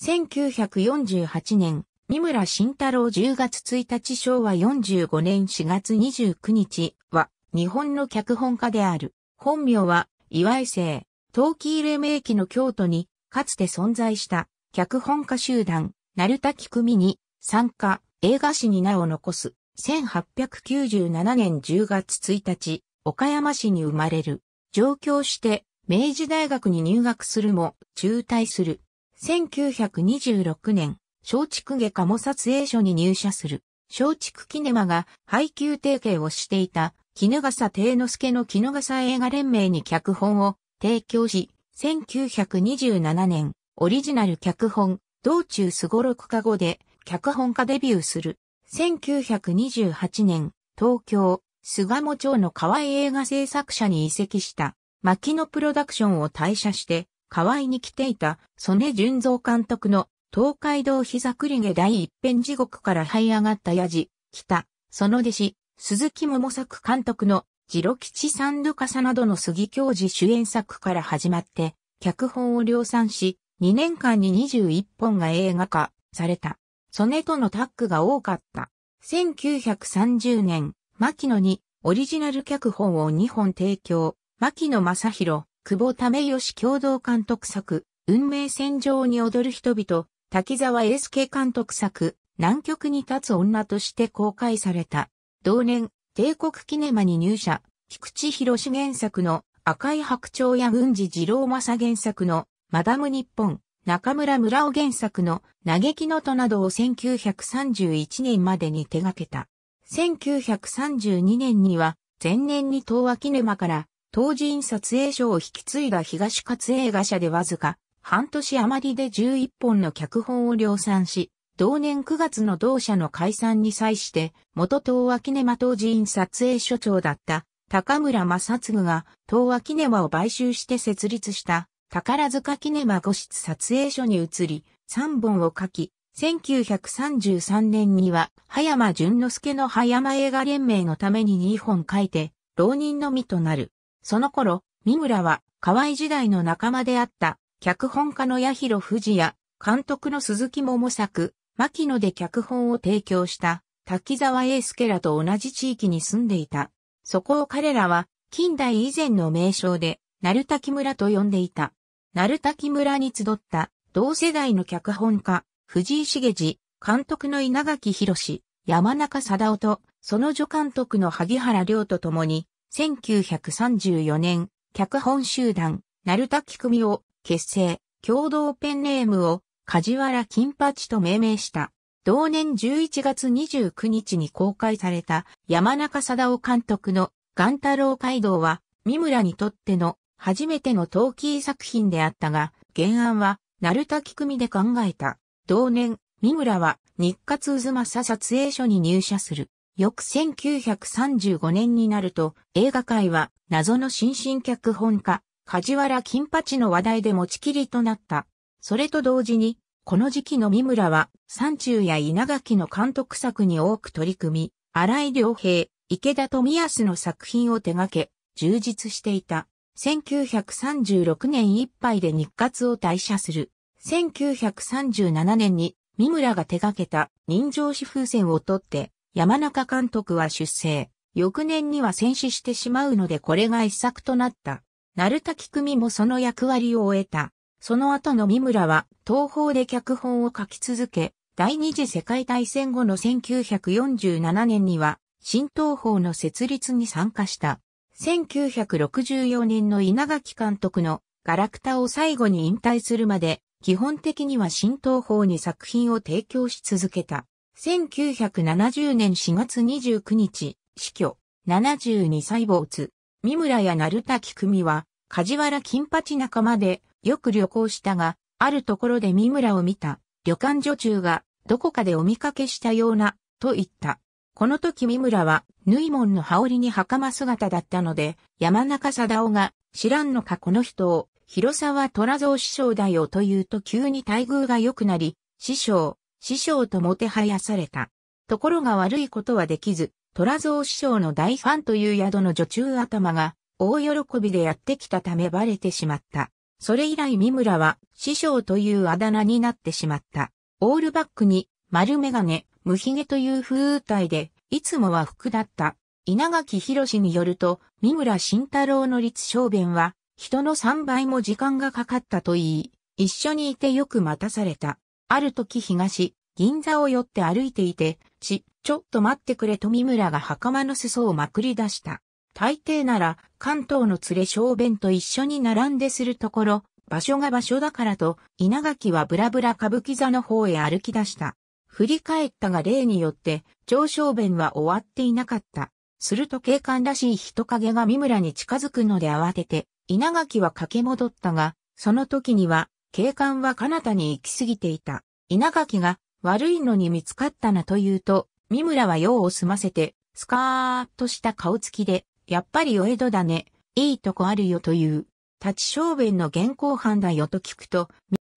1948年、三村慎太郎10月1日昭和45年4月29日は、日本の脚本家である。本名は、岩井生、陶器黎明期の京都に、かつて存在した、脚本家集団、鳴滝組に、参加、映画史に名を残す。1897年10月1日、岡山市に生まれる。上京して、明治大学に入学するも、中退する。1926年、松竹下鴨撮影所に入社する、松竹キネマが配給提携をしていた、絹笠定之助の絹笠映画連盟に脚本を提供し、1927年、オリジナル脚本、道中すごろくかゴで、脚本家デビューする。1928年、東京、菅野町の河合映画制作者に移籍した、牧野プロダクションを退社して、河合に来ていた、曽根純造監督の、東海道膝栗毛第一編地獄から這い上がった矢地、北、その弟子、鈴木桃作監督の、ジロ吉三カサなどの杉教授主演作から始まって、脚本を量産し、2年間に21本が映画化された。曽根とのタッグが多かった。1930年、牧野にオリジナル脚本を2本提供、牧野正宏、久保為義共同監督作、運命戦場に踊る人々、滝沢英介監督作、南極に立つ女として公開された。同年、帝国キネマに入社、菊池博士原作の赤い白鳥や軍事二郎正原作のマダム日本、中村村尾原作の嘆きのとなどを1931年までに手掛けた。1932年には前年に東和キネマから当人撮影所を引き継いだ東勝映画社でわずか、半年余りで11本の脚本を量産し、同年9月の同社の解散に際して、元東和キネマ当人撮影所長だった高村正嗣が東和キネマを買収して設立した宝塚キネマ5室撮影所に移り、3本を書き、1933年には、葉山淳之介の葉山映画連盟のために2本書いて、浪人のみとなる。その頃、三村は、河合時代の仲間であった、脚本家の八広富や、監督の鈴木桃作、牧野で脚本を提供した、滝沢英介らと同じ地域に住んでいた。そこを彼らは、近代以前の名称で、鳴滝村と呼んでいた。鳴滝村に集った、同世代の脚本家、藤井茂次、監督の稲垣博士、山中貞夫と、その助監督の萩原亮と共に、1934年、脚本集団、鳴滝組を結成、共同ペンネームを梶原金八と命名した。同年11月29日に公開された山中貞夫監督の岩太郎街道は、三村にとっての初めての陶器作品であったが、原案は、鳴滝組で考えた。同年、三村は日活渦政撮影所に入社する。翌1935年になると、映画界は謎の新進脚本家、梶原金八の話題で持ちきりとなった。それと同時に、この時期の三村は、山中や稲垣の監督作に多く取り組み、荒井良平、池田富康の作品を手掛け、充実していた。1936年いっぱいで日活を退社する。1937年に、三村が手掛けた人情紙風船を取って、山中監督は出生。翌年には戦死してしまうのでこれが一作となった。鳴滝組もその役割を終えた。その後の三村は東方で脚本を書き続け、第二次世界大戦後の1947年には新東方の設立に参加した。1964年の稲垣監督のガラクタを最後に引退するまで基本的には新東方に作品を提供し続けた。1970年4月29日、死去、72歳津、三村や鳴滝組は、梶原金八仲間で、よく旅行したが、あるところで三村を見た、旅館女中が、どこかでお見かけしたような、と言った。この時三村は、縫い門の羽織に袴姿だったので、山中貞夫が、知らんのかこの人を、広沢虎蔵師匠だよと言うと急に待遇が良くなり、師匠、師匠ともてはやされた。ところが悪いことはできず、虎蔵師匠の大ファンという宿の女中頭が、大喜びでやってきたためバレてしまった。それ以来三村は、師匠というあだ名になってしまった。オールバックに、丸メガネ、無髭という風体で、いつもは服だった。稲垣博によると、三村慎太郎の立証弁は、人の3倍も時間がかかったと言い、一緒にいてよく待たされた。ある時東、銀座を寄って歩いていて、ち、ちょっと待ってくれと三村が袴の裾をまくり出した。大抵なら、関東の連れ小便と一緒に並んでするところ、場所が場所だからと、稲垣はブラブラ歌舞伎座の方へ歩き出した。振り返ったが例によって、上小便は終わっていなかった。すると警官らしい人影が三村に近づくので慌てて、稲垣は駆け戻ったが、その時には警官は彼方に行き過ぎていた。稲垣が悪いのに見つかったなと言うと、三村は用を済ませて、スカーッとした顔つきで、やっぱりお江戸だね、いいとこあるよという、立ち小便の現行犯だよと聞くと、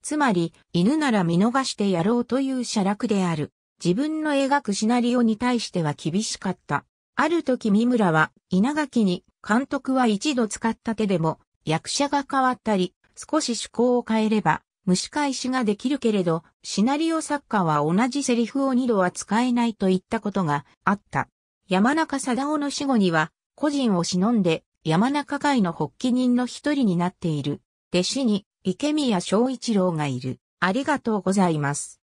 つまり、犬なら見逃してやろうという写楽である。自分の描くシナリオに対しては厳しかった。ある時三村は稲垣に監督は一度使った手でも役者が変わったり少し趣向を変えれば、蒸し返しができるけれど、シナリオ作家は同じセリフを二度は使えないといったことがあった。山中貞夫の死後には、個人を忍んで、山中会の発起人の一人になっている。弟子に、池宮昭一郎がいる。ありがとうございます。